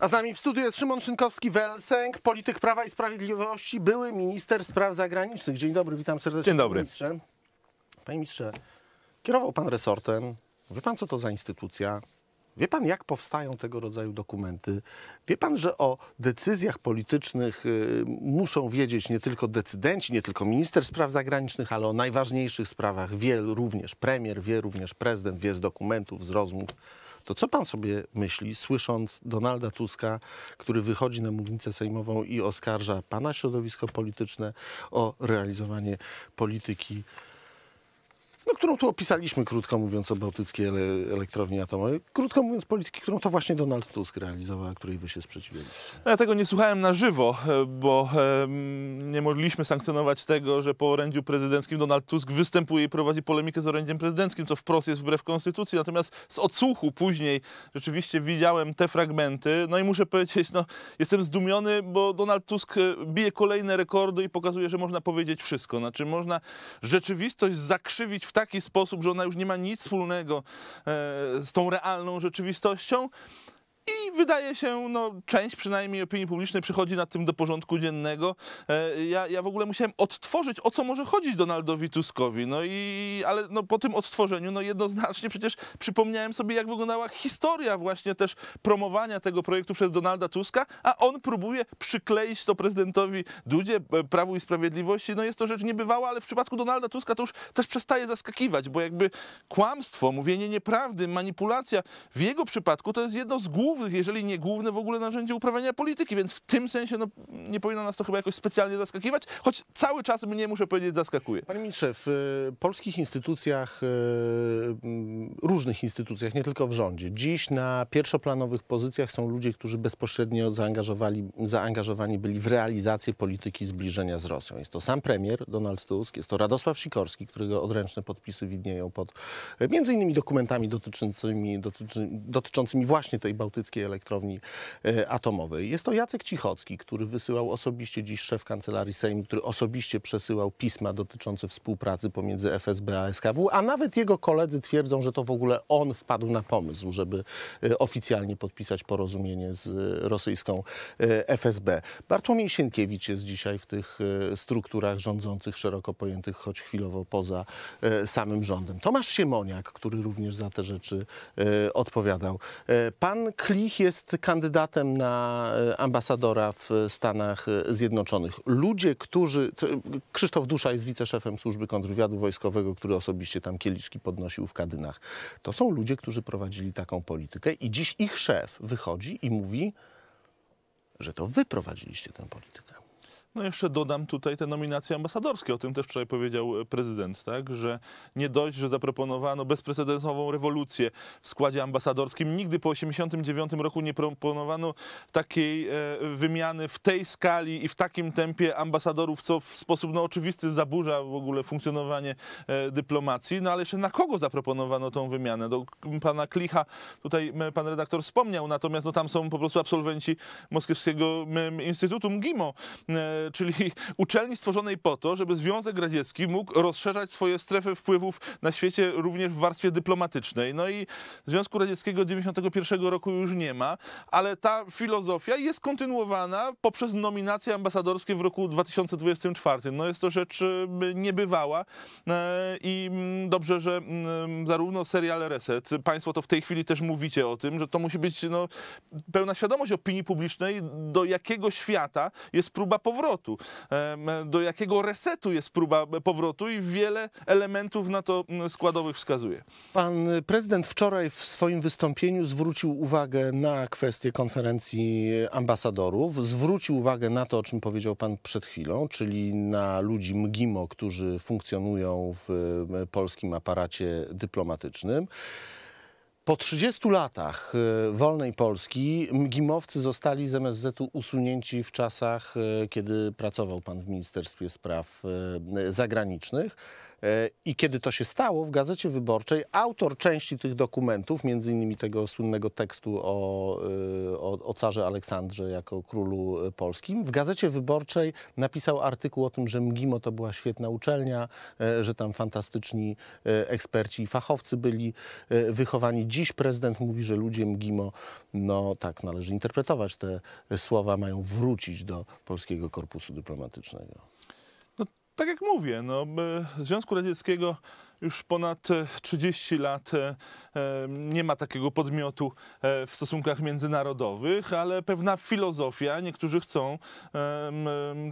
A z nami w studiu jest Szymon Szynkowski-Welsenk, polityk Prawa i Sprawiedliwości, były minister spraw zagranicznych. Dzień dobry, witam serdecznie. Dzień dobry. Panie ministrze, Panie ministrze kierował pan resortem. Wie pan, co to za instytucja? Wie pan, jak powstają tego rodzaju dokumenty? Wie pan, że o decyzjach politycznych y, muszą wiedzieć nie tylko decydenci, nie tylko minister spraw zagranicznych, ale o najważniejszych sprawach wie również premier, wie również prezydent, wie z dokumentów, z rozmów to co pan sobie myśli, słysząc Donalda Tuska, który wychodzi na mównicę sejmową i oskarża pana środowisko polityczne o realizowanie polityki no, którą tu opisaliśmy, krótko mówiąc, o bałtyckiej elektrowni atomowej. Krótko mówiąc, polityki, którą to właśnie Donald Tusk realizował, a której wy się sprzeciwiliście. No, ja tego nie słuchałem na żywo, e, bo nie mogliśmy sankcjonować tego, że po orędziu prezydenckim Donald Tusk występuje i prowadzi polemikę z orędziem prezydenckim, to wprost jest wbrew konstytucji. Natomiast z odsłuchu później rzeczywiście widziałem te fragmenty, no i muszę powiedzieć, no, jestem zdumiony, bo Donald Tusk e, bije kolejne rekordy i pokazuje, że można powiedzieć wszystko. Znaczy, można rzeczywistość zakrzywić w tak taki sposób, że ona już nie ma nic wspólnego e, z tą realną rzeczywistością, i wydaje się, no, część przynajmniej opinii publicznej przychodzi nad tym do porządku dziennego. E, ja, ja w ogóle musiałem odtworzyć, o co może chodzić Donaldowi Tuskowi. No i, ale no, po tym odtworzeniu, no jednoznacznie przecież przypomniałem sobie, jak wyglądała historia właśnie też promowania tego projektu przez Donalda Tuska, a on próbuje przykleić to prezydentowi Dudzie, e, Prawu i Sprawiedliwości. No jest to rzecz niebywała, ale w przypadku Donalda Tuska to już też przestaje zaskakiwać, bo jakby kłamstwo, mówienie nieprawdy, manipulacja w jego przypadku to jest jedno z głównych głównych, jeżeli nie główne w ogóle narzędzie uprawiania polityki, więc w tym sensie no, nie powinno nas to chyba jakoś specjalnie zaskakiwać, choć cały czas mnie, muszę powiedzieć, zaskakuje. Panie ministrze, w e, polskich instytucjach, e, różnych instytucjach, nie tylko w rządzie, dziś na pierwszoplanowych pozycjach są ludzie, którzy bezpośrednio zaangażowali, zaangażowani byli w realizację polityki zbliżenia z Rosją. Jest to sam premier Donald Tusk, jest to Radosław Sikorski, którego odręczne podpisy widnieją pod e, między innymi dokumentami dotyczącymi, dotyczy, dotyczącymi właśnie tej bałtyckiej. Bałtyckiej Elektrowni e, Atomowej. Jest to Jacek Cichocki, który wysyłał osobiście dziś szef kancelarii Sejmu, który osobiście przesyłał pisma dotyczące współpracy pomiędzy FSB a SKW, a nawet jego koledzy twierdzą, że to w ogóle on wpadł na pomysł, żeby e, oficjalnie podpisać porozumienie z e, rosyjską FSB. Bartłomiej Sienkiewicz jest dzisiaj w tych strukturach rządzących, szeroko pojętych, choć chwilowo poza samym rządem. Tomasz Siemoniak, który również za te rzeczy odpowiadał. Pan Klich jest kandydatem na e, ambasadora w Stanach e, Zjednoczonych. Ludzie, którzy... Krzysztof Dusza jest wiceszefem służby kontrwywiadu wojskowego, który osobiście tam kieliszki podnosił w Kadynach. To są ludzie, którzy prowadzili taką politykę i dziś ich szef wychodzi i mówi, że to wy prowadziliście tę politykę. No jeszcze dodam tutaj te nominacje ambasadorskie, o tym też wczoraj powiedział e, prezydent, tak, że nie dość, że zaproponowano bezprecedensową rewolucję w składzie ambasadorskim. Nigdy po 1989 roku nie proponowano takiej e, wymiany w tej skali i w takim tempie ambasadorów, co w sposób no, oczywisty zaburza w ogóle funkcjonowanie e, dyplomacji. No ale jeszcze na kogo zaproponowano tą wymianę? Do pana Klicha tutaj pan redaktor wspomniał, natomiast no, tam są po prostu absolwenci Moskiewskiego Instytutu MGIMO E, czyli uczelni stworzonej po to, żeby Związek Radziecki mógł rozszerzać swoje strefy wpływów na świecie również w warstwie dyplomatycznej. No i Związku Radzieckiego 91 roku już nie ma, ale ta filozofia jest kontynuowana poprzez nominacje ambasadorskie w roku 2024. No jest to rzecz e, niebywała e, i mm, dobrze, że mm, zarówno serial Reset, Państwo to w tej chwili też mówicie o tym, że to musi być no, pełna świadomość opinii publicznej, do jakiego świata jest próba powrotu powrotu, do jakiego resetu jest próba powrotu i wiele elementów na to mm, składowych wskazuje. Pan prezydent wczoraj w swoim wystąpieniu zwrócił uwagę na kwestię konferencji ambasadorów, zwrócił uwagę na to, o czym powiedział pan przed chwilą, czyli na ludzi MGIMO, którzy funkcjonują w polskim aparacie dyplomatycznym. Po 30 latach e, wolnej Polski gimowcy zostali z MSZ-u usunięci w czasach, e, kiedy pracował pan w Ministerstwie Spraw e, Zagranicznych. E, I kiedy to się stało, w Gazecie Wyborczej autor części tych dokumentów, między innymi tego słynnego tekstu o, e, o, o carze Aleksandrze jako królu polskim, w Gazecie Wyborczej napisał artykuł o tym, że Mgimo to była świetna uczelnia, e, że tam fantastyczni eksperci i fachowcy byli wychowani. Dziś prezydent mówi, że ludzie Mgimo, no tak należy interpretować, te słowa mają wrócić do polskiego korpusu dyplomatycznego tak jak mówię, no, Związku Radzieckiego już ponad 30 e, lat e, e, nie ma takiego podmiotu w stosunkach międzynarodowych, ale pewna filozofia, niektórzy chcą,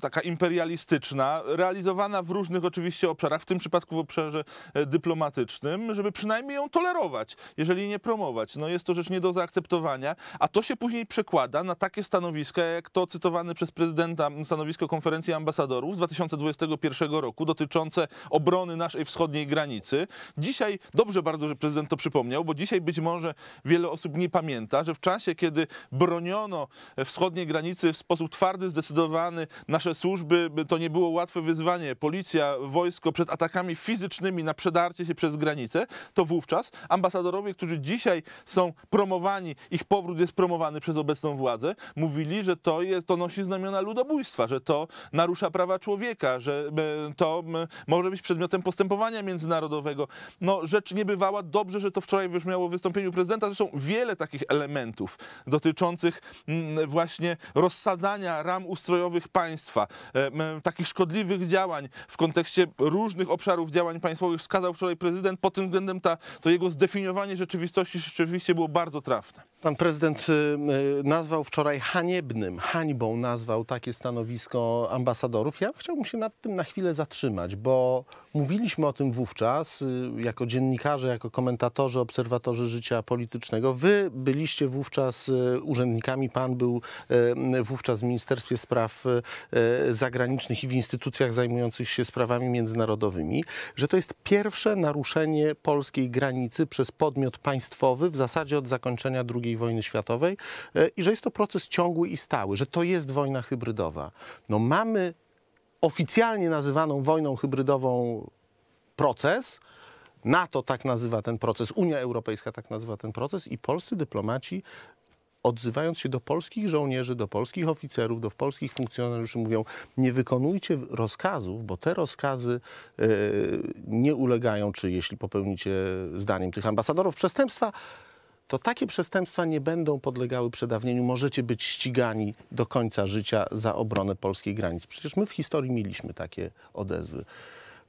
taka imperialistyczna, realizowana w różnych oczywiście obszarach, w tym przypadku w obszarze dyplomatycznym, żeby przynajmniej ją tolerować, jeżeli nie promować. No jest to rzecz nie do zaakceptowania, a to się później przekłada na takie stanowiska, jak to cytowane przez prezydenta stanowisko konferencji ambasadorów z 2021 roku dotyczące obrony naszej wschodniej granicy granicy. Dzisiaj, dobrze bardzo, że prezydent to przypomniał, bo dzisiaj być może wiele osób nie pamięta, że w czasie, kiedy broniono wschodniej granicy w sposób twardy, zdecydowany, nasze służby, to nie było łatwe wyzwanie, policja, wojsko przed atakami fizycznymi na przedarcie się przez granicę, to wówczas ambasadorowie, którzy dzisiaj są promowani, ich powrót jest promowany przez obecną władzę, mówili, że to, jest, to nosi znamiona ludobójstwa, że to narusza prawa człowieka, że e, to może być przedmiotem postępowania międzynarodowego, Narodowego. No, rzecz niebywała. Dobrze, że to wczoraj wybrzmiało w wystąpieniu prezydenta. Zresztą wiele takich elementów dotyczących mm, właśnie rozsadzania ram ustrojowych państwa, e, takich szkodliwych działań w kontekście różnych obszarów działań państwowych wskazał wczoraj prezydent. Pod tym względem ta, to jego zdefiniowanie rzeczywistości rzeczywiście było bardzo trafne. Pan prezydent y, y, nazwał wczoraj haniebnym, hańbą nazwał takie stanowisko ambasadorów. Ja chciałbym się nad tym na chwilę zatrzymać, bo Mówiliśmy o tym wówczas y, jako dziennikarze, jako komentatorzy, obserwatorzy życia politycznego. Wy byliście wówczas y, urzędnikami, pan był y, wówczas w Ministerstwie Spraw Zagranicznych i w instytucjach zajmujących się sprawami międzynarodowymi, że to jest pierwsze naruszenie polskiej granicy przez podmiot państwowy w zasadzie od zakończenia II wojny światowej i że jest to proces ciągły i stały, że to jest wojna hybrydowa. No mamy oficjalnie nazywaną wojną hybrydową proces. NATO tak nazywa ten proces, Unia Europejska tak nazywa ten proces i polscy dyplomaci odzywając się do polskich żołnierzy, do polskich oficerów, do polskich funkcjonariuszy, mówią: nie wykonujcie rozkazów, bo te rozkazy yy, nie ulegają, czy jeśli popełnicie zdaniem tych ambasadorów przestępstwa, to takie przestępstwa nie będą podlegały przedawnieniu. Możecie być ścigani do końca życia za obronę polskiej granicy. Przecież my w historii mieliśmy takie odezwy.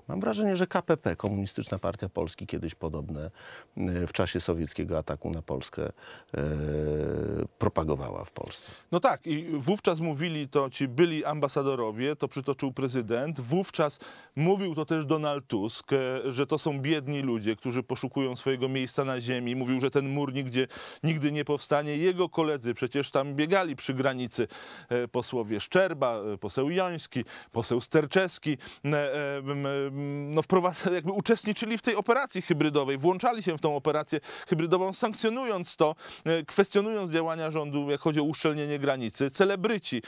Mam wrażenie, że KPP, Komunistyczna Partia Polski, kiedyś podobne y, w czasie sowieckiego ataku na Polskę e, propagowała w Polsce. No tak, i wówczas mówili to ci byli ambasadorowie, to przytoczył prezydent. Wówczas mówił to też Donald Tusk, e, że to są biedni ludzie, którzy poszukują swojego miejsca na ziemi. Mówił, że ten mur nigdzie, nigdy nie powstanie. Jego koledzy przecież tam biegali przy granicy e, posłowie Szczerba, e, poseł Joński, poseł Sterczewski. E, e, Mm, no, jakby uczestniczyli w tej operacji hybrydowej, włączali się w tą operację hybrydową, sankcjonując to, e, kwestionując działania rządu, jak chodzi o uszczelnienie granicy. Celebryci,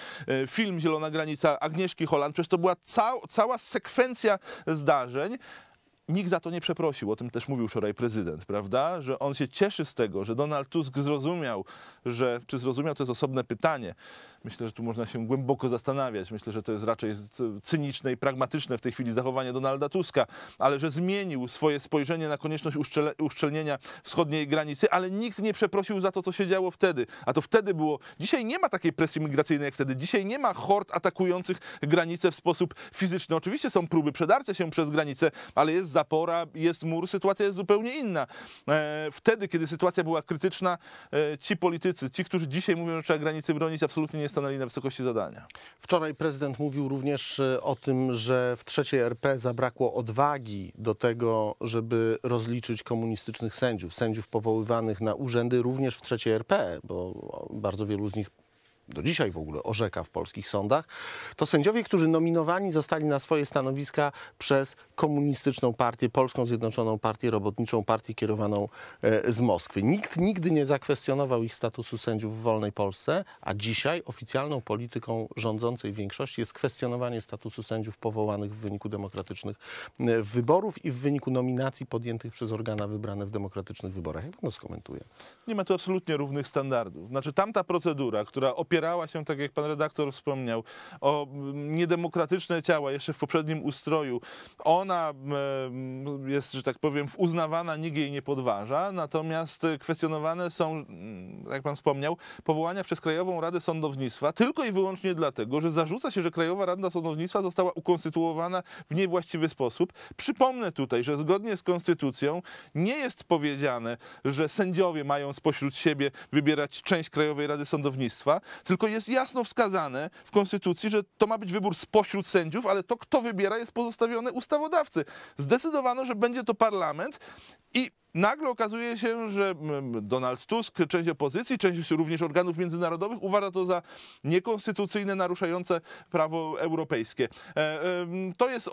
e, film Zielona Granica Agnieszki Holland, przecież to była cała sekwencja zdarzeń, nikt za to nie przeprosił, o tym też mówił wczoraj prezydent, prawda? Że on się cieszy z tego, że Donald Tusk zrozumiał, że czy zrozumiał, to jest osobne pytanie. Myślę, że tu można się głęboko zastanawiać. Myślę, że to jest raczej cyniczne i pragmatyczne w tej chwili zachowanie Donalda Tuska, ale że zmienił swoje spojrzenie na konieczność uszczelnienia wschodniej granicy, ale nikt nie przeprosił za to, co się działo wtedy. A to wtedy było. Dzisiaj nie ma takiej presji migracyjnej jak wtedy. Dzisiaj nie ma hord atakujących granice w sposób fizyczny. Oczywiście są próby przedarcia się przez granicę, ale jest za zapora, jest mur, sytuacja jest zupełnie inna. E, wtedy, kiedy sytuacja była krytyczna, e, ci politycy, ci, którzy dzisiaj mówią, że trzeba granicy bronić, absolutnie nie stanęli na wysokości zadania. Wczoraj prezydent mówił również e, o tym, że w trzeciej RP zabrakło odwagi do tego, żeby rozliczyć komunistycznych sędziów, sędziów powoływanych na urzędy również w trzeciej RP, bo bardzo wielu z nich do dzisiaj w ogóle orzeka w polskich sądach, to sędziowie, którzy nominowani zostali na swoje stanowiska przez komunistyczną partię, Polską Zjednoczoną Partię Robotniczą, partię kierowaną e, z Moskwy. Nikt nigdy nie zakwestionował ich statusu sędziów w wolnej Polsce, a dzisiaj oficjalną polityką rządzącej większości jest kwestionowanie statusu sędziów powołanych w wyniku demokratycznych e, wyborów i w wyniku nominacji podjętych przez organa wybrane w demokratycznych wyborach. Jak pan to skomentuje? Nie ma tu absolutnie równych standardów. Znaczy tamta procedura, która opiera opierała się, tak jak pan redaktor wspomniał, o mm, niedemokratyczne ciała jeszcze w poprzednim ustroju. Ona mm, jest, że tak powiem, uznawana, nikt jej nie podważa, natomiast e, kwestionowane są, mm, jak pan wspomniał, powołania przez Krajową Radę Sądownictwa tylko i wyłącznie dlatego, że zarzuca się, że Krajowa Rada Sądownictwa została ukonstytuowana w niewłaściwy sposób. Przypomnę tutaj, że zgodnie z konstytucją nie jest powiedziane, że sędziowie mają spośród siebie wybierać część Krajowej Rady Sądownictwa, tylko jest jasno wskazane w Konstytucji, że to ma być wybór spośród sędziów, ale to, kto wybiera, jest pozostawione ustawodawcy. Zdecydowano, że będzie to parlament i Nagle okazuje się, że Donald Tusk, część opozycji, część również organów międzynarodowych uważa to za niekonstytucyjne, naruszające prawo europejskie. E, to jest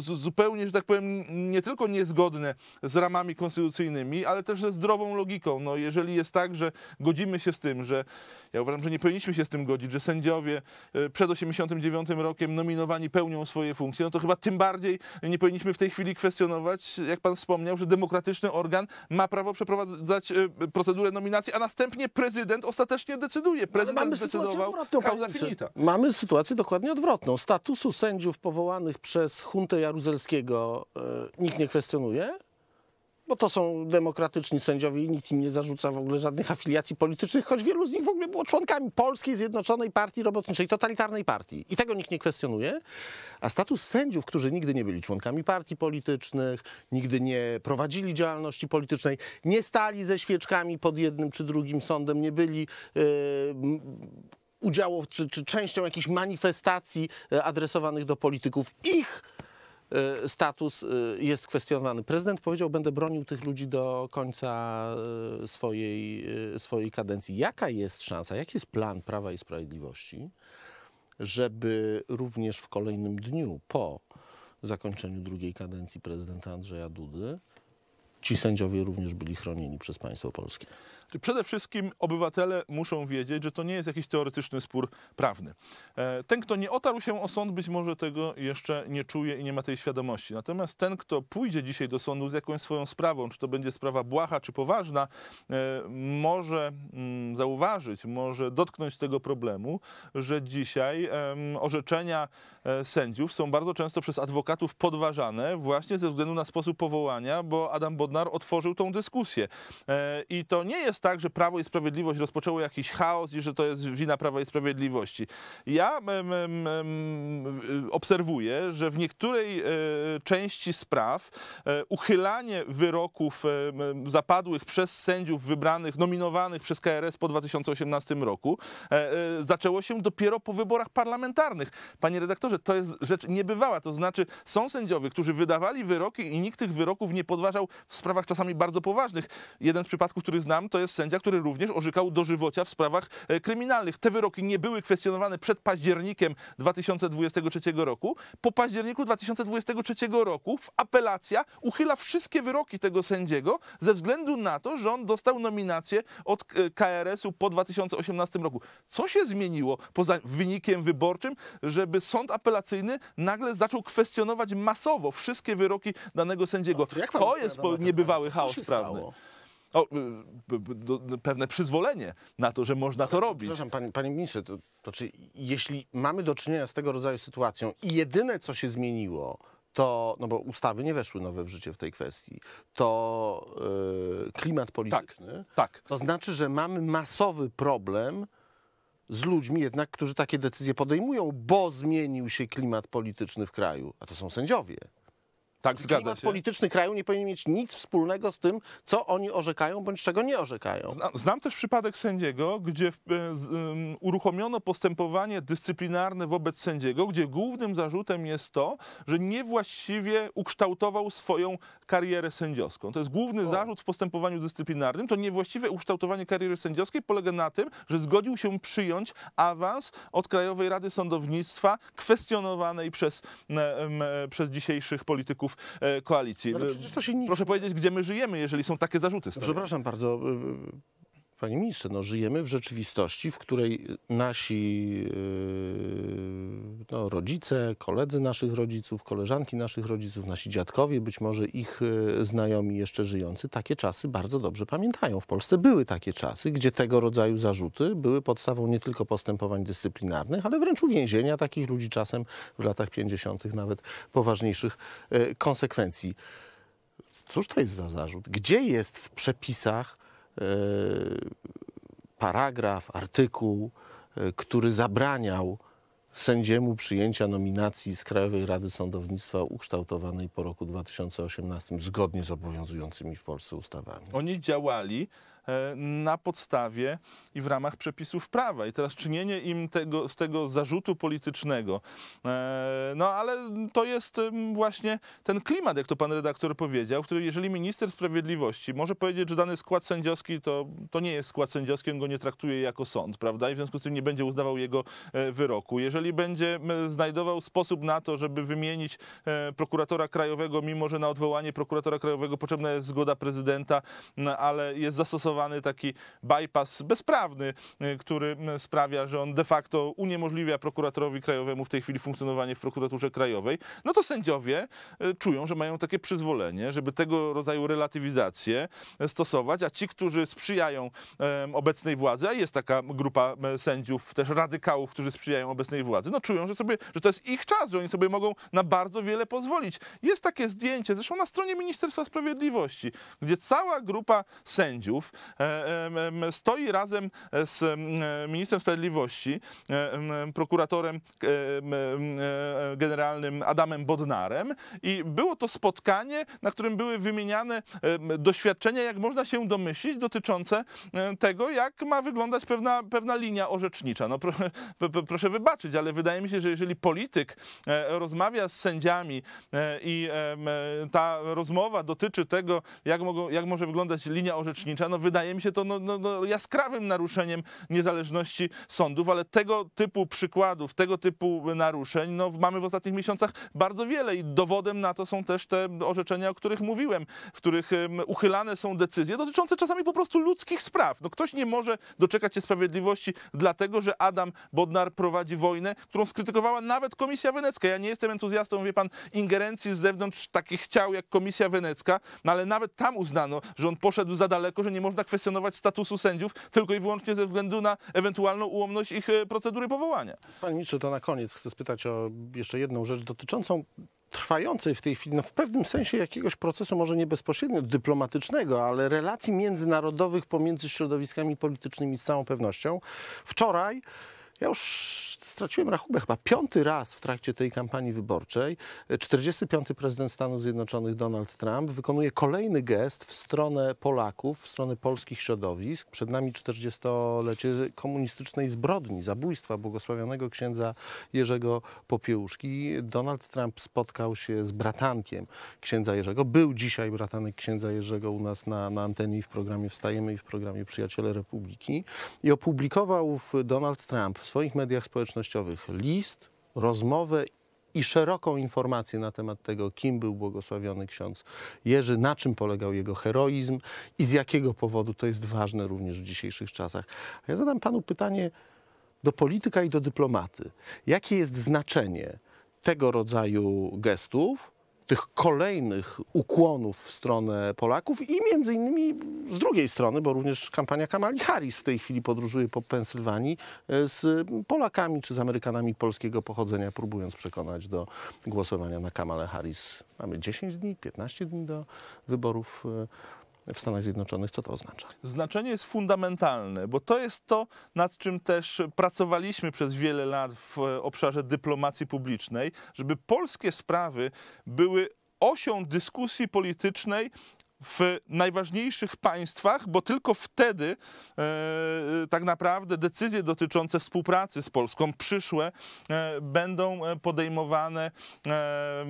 zupełnie, że tak powiem, nie tylko niezgodne z ramami konstytucyjnymi, ale też ze zdrową logiką. No, jeżeli jest tak, że godzimy się z tym, że ja uważam, że nie powinniśmy się z tym godzić, że sędziowie e, przed 89 rokiem nominowani pełnią swoje funkcje, no to chyba tym bardziej nie powinniśmy w tej chwili kwestionować, jak pan wspomniał, że demokratyczny organ organ ma prawo przeprowadzać y, procedurę nominacji, a następnie prezydent ostatecznie decyduje. Prezydent no, mamy zdecydował causa finita. Mamy sytuację dokładnie odwrotną. Statusu sędziów powołanych przez huntę Jaruzelskiego y, nikt nie kwestionuje, bo to są demokratyczni sędziowie i nikt im nie zarzuca w ogóle żadnych afiliacji politycznych, choć wielu z nich w ogóle było członkami Polskiej Zjednoczonej Partii Robotniczej, totalitarnej partii. I tego nikt nie kwestionuje. A status sędziów, którzy nigdy nie byli członkami partii politycznych, nigdy nie prowadzili działalności politycznej, nie stali ze świeczkami pod jednym czy drugim sądem, nie byli. Yy, czy, czy częścią jakichś manifestacji e, adresowanych do polityków. Ich E, status e, jest kwestionowany. Prezydent powiedział, będę bronił tych ludzi do końca e, swojej, swojej kadencji. Jaka jest szansa, jaki jest plan Prawa i Sprawiedliwości, żeby również w kolejnym dniu po zakończeniu drugiej kadencji prezydenta Andrzeja Dudy ci sędziowie również byli chronieni przez państwo polskie. Przede wszystkim obywatele muszą wiedzieć, że to nie jest jakiś teoretyczny spór prawny. E, ten, kto nie otarł się o sąd, być może tego jeszcze nie czuje i nie ma tej świadomości. Natomiast ten, kto pójdzie dzisiaj do sądu z jakąś swoją sprawą, czy to będzie sprawa błaha, czy poważna, e, może mm, zauważyć, może dotknąć tego problemu, że dzisiaj orzeczenia e, sędziów są bardzo często przez adwokatów podważane właśnie ze względu na sposób powołania, bo Adam Bodnar Bodnar otworzył tą dyskusję. E, I to nie jest tak, że Prawo i Sprawiedliwość rozpoczęło jakiś chaos i że to jest wina Prawa i Sprawiedliwości. Ja obserwuję, że w niektórej e, części spraw e, uchylanie wyroków zapadłych przez sędziów wybranych, nominowanych przez KRS po 2018 roku zaczęło się dopiero po wyborach parlamentarnych. Panie redaktorze, to jest rzecz niebywała. To znaczy są sędziowie, którzy wydawali wyroki i nikt tych wyroków nie podważał w sprawach czasami bardzo poważnych. Jeden z przypadków, który znam, to jest sędzia, który również orzekał dożywocia w sprawach e, kryminalnych. Te wyroki nie były kwestionowane przed październikiem 2023 roku. Po październiku 2023 roku w apelacja uchyla wszystkie wyroki tego sędziego ze względu na to, że on dostał nominację od e, KRS-u po 2018 roku. Co się zmieniło poza wynikiem wyborczym, żeby sąd apelacyjny nagle zaczął kwestionować masowo wszystkie wyroki danego sędziego? No, to, to jest po, nie niebywały chaos prawny. O, y, pewne przyzwolenie na to, że można to no, robić. Przepraszam, panie, panie ministrze, to, to czy jeśli mamy do czynienia z tego rodzaju sytuacją i jedyne, co się zmieniło, to, no bo ustawy nie weszły nowe w życie w tej kwestii, to yy, klimat tak, polityczny, tak, tak. to znaczy, że mamy masowy problem z ludźmi jednak, którzy takie decyzje podejmują, bo zmienił się klimat polityczny w kraju, a to są sędziowie. Tak, zgadza klimat się. polityczny kraju nie powinien mieć nic wspólnego z tym, co oni orzekają bądź czego nie orzekają. Znam, znam też przypadek sędziego, gdzie w, e, z, um, uruchomiono postępowanie dyscyplinarne wobec sędziego, gdzie głównym zarzutem jest to, że niewłaściwie ukształtował swoją karierę sędziowską. To jest główny o. zarzut w postępowaniu dyscyplinarnym. To niewłaściwe ukształtowanie kariery sędziowskiej polega na tym, że zgodził się przyjąć awans od Krajowej Rady Sądownictwa kwestionowanej przez, e, przez dzisiejszych polityków E, koalicji. No, e, Proszę powiedzieć, gdzie my żyjemy, jeżeli są takie zarzuty. Stary. Przepraszam bardzo e, Panie ministrze, no, żyjemy w rzeczywistości, w której y, nasi yy, no, rodzice, koledzy naszych rodziców, koleżanki naszych rodziców, nasi dziadkowie, być może ich y, znajomi jeszcze żyjący, takie czasy bardzo dobrze pamiętają. W Polsce były takie czasy, gdzie tego rodzaju zarzuty były podstawą nie tylko postępowań dyscyplinarnych, ale wręcz uwięzienia takich ludzi czasem w latach 50. nawet poważniejszych yy, konsekwencji. Cóż to jest za zarzut? Gdzie jest w przepisach E, paragraf, artykuł, e, który zabraniał sędziemu przyjęcia nominacji z Krajowej Rady Sądownictwa ukształtowanej po roku 2018 zgodnie z obowiązującymi w Polsce ustawami. Oni działali E, na podstawie i w ramach przepisów prawa. I teraz czynienie im tego, z tego zarzutu politycznego. E, no ale to jest właśnie ten klimat, jak to pan redaktor powiedział, który jeżeli minister sprawiedliwości może powiedzieć, że dany skład sędziowski to, to nie jest skład sędziowski, on go nie traktuje jako sąd, prawda? I w związku z tym nie będzie uznawał jego e, wyroku. Jeżeli będzie znajdował sposób na to, żeby wymienić prokuratora krajowego, mimo że na odwołanie prokuratora krajowego potrzebna jest zgoda prezydenta, ale jest zastosowany stosowany taki bypass bezprawny, y, który sprawia, że on de facto uniemożliwia prokuratorowi krajowemu w tej chwili funkcjonowanie w prokuraturze krajowej, no to sędziowie y, czują, że mają takie przyzwolenie, żeby tego rodzaju relatywizację y, stosować, a ci, którzy sprzyjają obecnej władzy, a jest taka grupa sędziów, też radykałów, którzy sprzyjają obecnej władzy, no czują, że, sobie, że to jest ich czas, że oni sobie mogą na bardzo wiele pozwolić. Jest takie zdjęcie, zresztą na stronie Ministerstwa Sprawiedliwości, gdzie cała grupa sędziów E, stoi razem e, z e, ministrem sprawiedliwości, prokuratorem generalnym Adamem Bodnarem i było to spotkanie, na którym były wymieniane doświadczenia, jak można się domyślić, dotyczące tego, jak ma wyglądać pewna, pewna linia orzecznicza. No, proszę wybaczyć, ale wydaje mi się, że jeżeli polityk rozmawia z sędziami i ta rozmowa dotyczy tego, jak, mogą, jak może wyglądać linia orzecznicza, no wydaje mi się to no, no, no jaskrawym naruszeniem niezależności sądów, ale tego typu przykładów, tego typu naruszeń no, mamy w ostatnich miesiącach bardzo wiele i dowodem na to są też te orzeczenia, o których mówiłem, w których uchylane są decyzje dotyczące czasami po prostu ludzkich spraw. No, ktoś nie może doczekać się sprawiedliwości dlatego, że Adam Bodnar prowadzi wojnę, którą skrytykowała nawet Komisja Wenecka. Ja nie jestem entuzjastą, wie pan, ingerencji z zewnątrz takich ciał jak Komisja Wenecka, no, ale nawet tam uznano, że on poszedł za daleko, że nie można można kwestionować statusu sędziów tylko i wyłącznie ze względu na ewentualną ułomność ich e, procedury powołania. Panie ministrze, to na koniec chcę spytać o jeszcze jedną rzecz dotyczącą trwającej w tej chwili, no w pewnym sensie jakiegoś procesu, może nie bezpośrednio dyplomatycznego, ale relacji międzynarodowych pomiędzy środowiskami politycznymi z całą pewnością. Wczoraj ja już straciłem rachubę chyba piąty raz w trakcie tej kampanii wyborczej. 45. E, prezydent Stanów Zjednoczonych Donald Trump wykonuje kolejny gest w stronę Polaków, w stronę polskich środowisk. Przed nami 40-lecie komunistycznej zbrodni, zabójstwa błogosławionego księdza Jerzego Popiełuszki. Donald Trump spotkał się z bratankiem księdza Jerzego. Był dzisiaj bratanek księdza Jerzego u nas na, na antenie i w programie Wstajemy i w programie Przyjaciele Republiki. I opublikował Donald Trump w swoich mediach społecznościowych list, rozmowę i szeroką informację na temat tego, kim był błogosławiony ksiądz Jerzy, na czym polegał jego heroizm i z jakiego powodu to jest ważne również w dzisiejszych czasach. Ja zadam panu pytanie do polityka i do dyplomaty. Jakie jest znaczenie tego rodzaju gestów tych kolejnych ukłonów w stronę Polaków i między innymi z drugiej strony, bo również kampania Kamali Harris w tej chwili podróżuje po Pensylwanii e, z Polakami czy z Amerykanami polskiego pochodzenia, próbując przekonać do głosowania na Kamale Harris. Mamy 10 dni, 15 dni do wyborów e, w Stanach Zjednoczonych. Co to oznacza? Znaczenie jest fundamentalne, bo to jest to, nad czym też pracowaliśmy przez wiele lat w obszarze dyplomacji publicznej, żeby polskie sprawy były osią dyskusji politycznej w najważniejszych państwach, bo tylko wtedy e, tak naprawdę decyzje dotyczące współpracy z Polską przyszłe e, będą e, podejmowane e,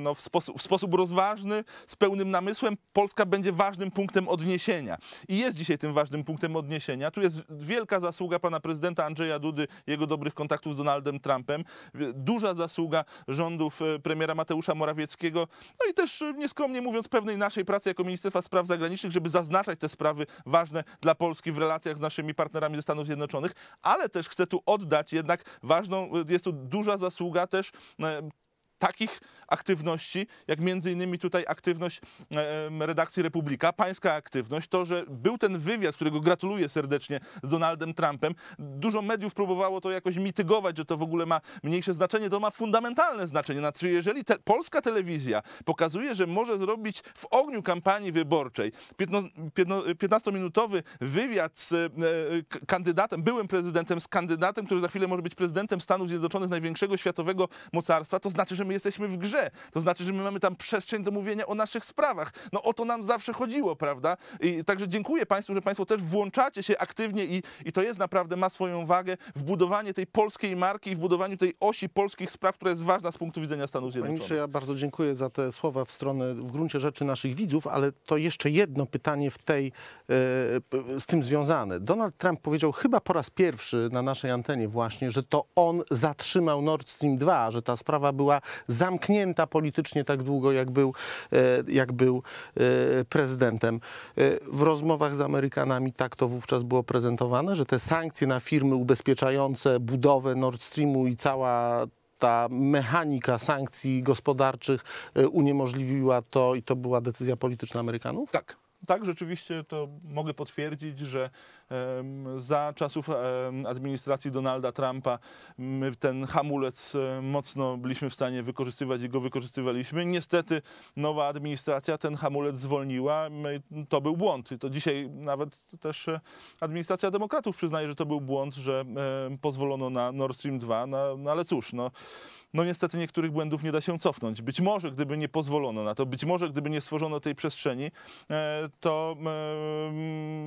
no, w, sposób, w sposób rozważny, z pełnym namysłem. Polska będzie ważnym punktem odniesienia i jest dzisiaj tym ważnym punktem odniesienia. Tu jest wielka zasługa pana prezydenta Andrzeja Dudy, jego dobrych kontaktów z Donaldem Trumpem, duża zasługa rządów e, premiera Mateusza Morawieckiego, no i też e, nieskromnie mówiąc pewnej naszej pracy jako jako spraw zagranicznych, żeby zaznaczać te sprawy ważne dla Polski w relacjach z naszymi partnerami ze Stanów Zjednoczonych, ale też chcę tu oddać jednak ważną, jest tu duża zasługa też e, takich aktywności, jak między innymi tutaj aktywność e, redakcji Republika, pańska aktywność, to, że był ten wywiad, którego gratuluję serdecznie z Donaldem Trumpem. Dużo mediów próbowało to jakoś mitygować, że to w ogóle ma mniejsze znaczenie. To ma fundamentalne znaczenie. Znaczy, jeżeli te, polska telewizja pokazuje, że może zrobić w ogniu kampanii wyborczej 15-minutowy wywiad z e, kandydatem, byłym prezydentem, z kandydatem, który za chwilę może być prezydentem Stanów Zjednoczonych, największego światowego mocarstwa, to znaczy, że my my jesteśmy w grze. To znaczy, że my mamy tam przestrzeń do mówienia o naszych sprawach. No o to nam zawsze chodziło, prawda? I także dziękuję Państwu, że Państwo też włączacie się aktywnie i, i to jest naprawdę, ma swoją wagę w budowanie tej polskiej marki i w budowaniu tej osi polskich spraw, która jest ważna z punktu widzenia Stanów Zjednoczonych. Panie ja bardzo dziękuję za te słowa w stronę w gruncie rzeczy naszych widzów, ale to jeszcze jedno pytanie w tej, e, z tym związane. Donald Trump powiedział chyba po raz pierwszy na naszej antenie właśnie, że to on zatrzymał Nord Stream 2, że ta sprawa była zamknięta politycznie tak długo, jak był, e, jak był e, prezydentem. E, w rozmowach z Amerykanami tak to wówczas było prezentowane, że te sankcje na firmy ubezpieczające budowę Nord Streamu i cała ta mechanika sankcji gospodarczych uniemożliwiła to i to była decyzja polityczna Amerykanów? Tak. Tak, rzeczywiście to mogę potwierdzić, że za czasów administracji Donalda Trumpa my ten hamulec mocno byliśmy w stanie wykorzystywać i go wykorzystywaliśmy. Niestety nowa administracja ten hamulec zwolniła. To był błąd. I to dzisiaj nawet też e, administracja demokratów przyznaje, że to był błąd, że pozwolono na Nord Stream 2, no, no ale cóż, no no niestety niektórych błędów nie da się cofnąć. Być może gdyby nie pozwolono na to, być może gdyby nie stworzono tej przestrzeni, e, to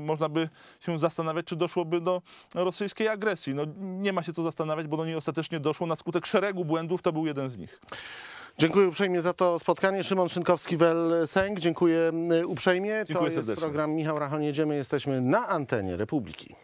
można by się zastanowić, zastanawiać, czy doszłoby do rosyjskiej agresji. No, nie ma się co zastanawiać, bo do niej ostatecznie doszło na skutek szeregu błędów, to był jeden z nich. Dziękuję uprzejmie za to spotkanie. Szymon Szynkowski-Wel Sęk, dziękuję y, uprzejmie. Dziękuję to jest program Michał Rachon. Jedziemy, jesteśmy na antenie Republiki.